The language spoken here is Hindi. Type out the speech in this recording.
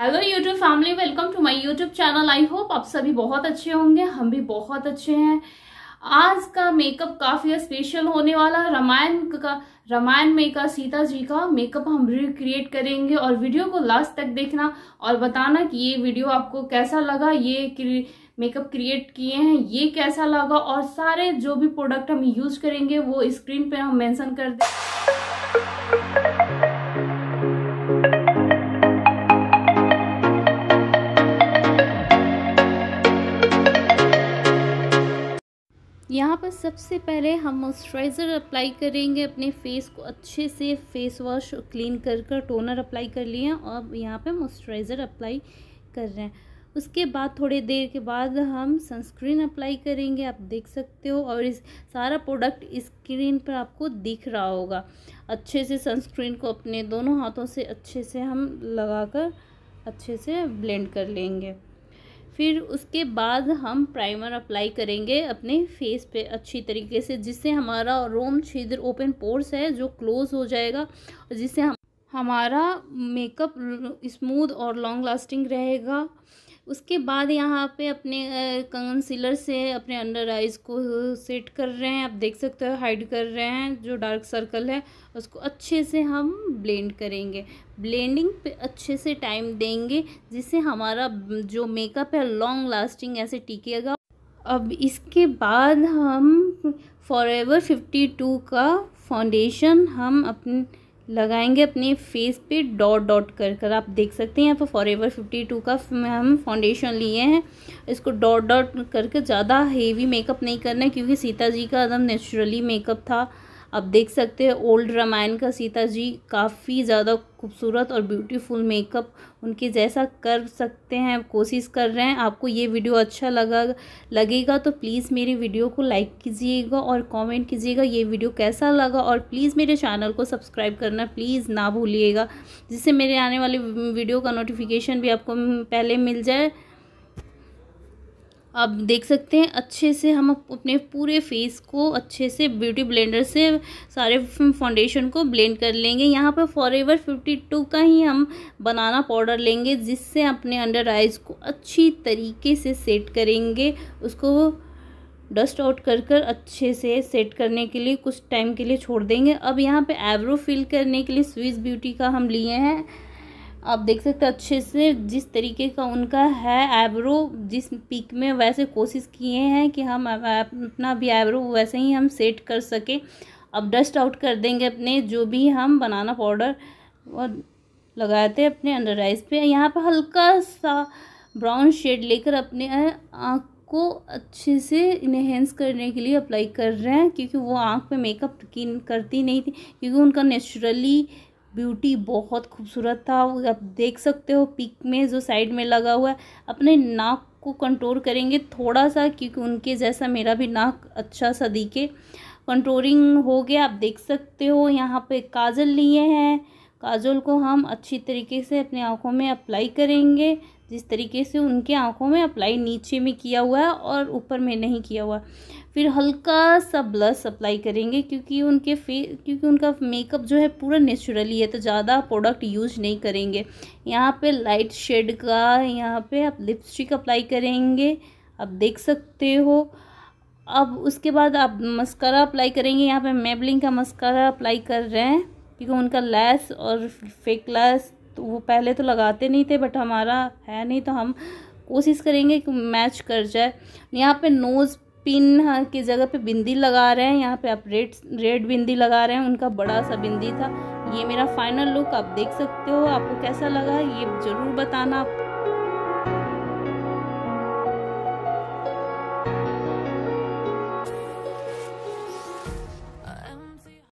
hello YouTube family welcome to my YouTube channel I hope आप सभी बहुत अच्छे होंगे हम भी बहुत अच्छे हैं आज का मेकअप काफ़ी स्पेशल होने वाला रामायण का रामायण में का सीता जी का मेकअप हम रिक्रिएट करेंगे और वीडियो को लास्ट तक देखना और बताना कि ये वीडियो आपको कैसा लगा ये मेकअप क्रिएट किए हैं ये कैसा लगा और सारे जो भी प्रोडक्ट हम यूज़ करेंगे वो स्क्रीन पर हम मैंसन कर दें यहाँ पर सबसे पहले हम मॉइस्चराइज़र अप्लाई करेंगे अपने फेस को अच्छे से फेस वॉश क्लीन कर कर टोनर अप्लाई कर लिए और यहाँ पे मॉइस्चराइज़र अप्लाई कर रहे हैं उसके बाद थोड़ी देर के बाद हम सनस्क्रीन अप्लाई करेंगे आप देख सकते हो और इस सारा प्रोडक्ट स्क्रीन पर आपको दिख रहा होगा अच्छे से सनस्क्रीन को अपने दोनों हाथों से अच्छे से हम लगाकर अच्छे से ब्लेंड कर लेंगे फिर उसके बाद हम प्राइमर अप्लाई करेंगे अपने फेस पे अच्छी तरीके से जिससे हमारा रोम छिद्र ओपन पोर्स है जो क्लोज़ हो जाएगा जिससे हम हमारा मेकअप स्मूथ और लॉन्ग लास्टिंग रहेगा उसके बाद यहाँ पे अपने कंसीलर से अपने अंडर आइज़ को सेट कर रहे हैं आप देख सकते हो हाइड कर रहे हैं जो डार्क सर्कल है उसको अच्छे से हम ब्लेंड करेंगे ब्लेंडिंग पे अच्छे से टाइम देंगे जिससे हमारा जो मेकअप है लॉन्ग लास्टिंग ऐसे टिकेगा अब इसके बाद हम फॉर एवर फिफ्टी टू का फाउंडेशन हम अपने लगाएंगे अपने फेस पे डॉट डॉट कर कर आप देख सकते हैं यहाँ पर फॉर एवर फिफ्टी टू का हम फाउंडेशन लिए हैं इसको डॉट डॉट करके ज़्यादा हेवी मेकअप नहीं करना है क्योंकि सीता जी का एकदम नेचुरली मेकअप था आप देख सकते हैं ओल्ड रामायण का सीता जी काफ़ी ज़्यादा खूबसूरत और ब्यूटीफुल मेकअप उनके जैसा कर सकते हैं कोशिश कर रहे हैं आपको ये वीडियो अच्छा लगा लगेगा तो प्लीज़ मेरे वीडियो को लाइक कीजिएगा और कमेंट कीजिएगा ये वीडियो कैसा लगा और प्लीज़ मेरे चैनल को सब्सक्राइब करना प्लीज़ ना भूलिएगा जिससे मेरे आने वाले वीडियो का नोटिफिकेशन भी आपको पहले मिल जाए आप देख सकते हैं अच्छे से हम अपने पूरे फेस को अच्छे से ब्यूटी ब्लेंडर से सारे फाउंडेशन को ब्लेंड कर लेंगे यहाँ पर फॉर एवर फिफ्टी टू का ही हम बनाना पाउडर लेंगे जिससे अपने अंडर आइज़ को अच्छी तरीके से सेट करेंगे उसको डस्ट आउट कर कर अच्छे से सेट करने के लिए कुछ टाइम के लिए छोड़ देंगे अब यहाँ पे एब्रो फिल करने के लिए स्विस ब्यूटी का हम लिए हैं आप देख सकते अच्छे से जिस तरीके का उनका है आईब्रो जिस पिक में वैसे कोशिश किए हैं कि हम अपना भी आईब्रो वैसे ही हम सेट कर सके अब डस्ट आउट कर देंगे अपने जो भी हम बनाना पाउडर और लगाए थे अपने अंडर आइज पे यहाँ पर हल्का सा ब्राउन शेड लेकर अपने आँख को अच्छे से इनहेंस करने के लिए अप्लाई कर रहे हैं क्योंकि वो आँख पे मेकअप करती नहीं थी क्योंकि उनका नेचुरली ब्यूटी बहुत खूबसूरत था आप देख सकते हो पिक में जो साइड में लगा हुआ है अपने नाक को कंट्रोल करेंगे थोड़ा सा क्योंकि उनके जैसा मेरा भी नाक अच्छा सा दिखे कंट्रोलिंग हो गया आप देख सकते हो यहाँ पे काजल लिए हैं काजल को हम अच्छी तरीके से अपने आँखों में अप्लाई करेंगे जिस तरीके से उनके आँखों में अप्लाई नीचे में किया हुआ है और ऊपर में नहीं किया हुआ फिर हल्का सा ब्लश अप्लाई करेंगे क्योंकि उनके फे क्योंकि उनका मेकअप जो है पूरा नेचुरली है तो ज़्यादा प्रोडक्ट यूज नहीं करेंगे यहाँ पे लाइट शेड का यहाँ पे आप लिपस्टिक अप्लाई करेंगे आप देख सकते हो अब उसके बाद आप मस्करा अप्लाई करेंगे यहाँ पर मेबलिंग का मस्करा अप्लाई कर रहे हैं क्योंकि उनका लेस और फेक लेस तो वो पहले तो लगाते नहीं थे बट हमारा है नहीं तो हम कोशिश करेंगे कि मैच कर जाए यहाँ पे नोज़ पिन की जगह पे बिंदी लगा रहे हैं यहाँ पे आप रेड रेड बिंदी लगा रहे हैं उनका बड़ा सा बिंदी था ये मेरा फाइनल लुक आप देख सकते हो आपको कैसा लगा ये ज़रूर बताना आप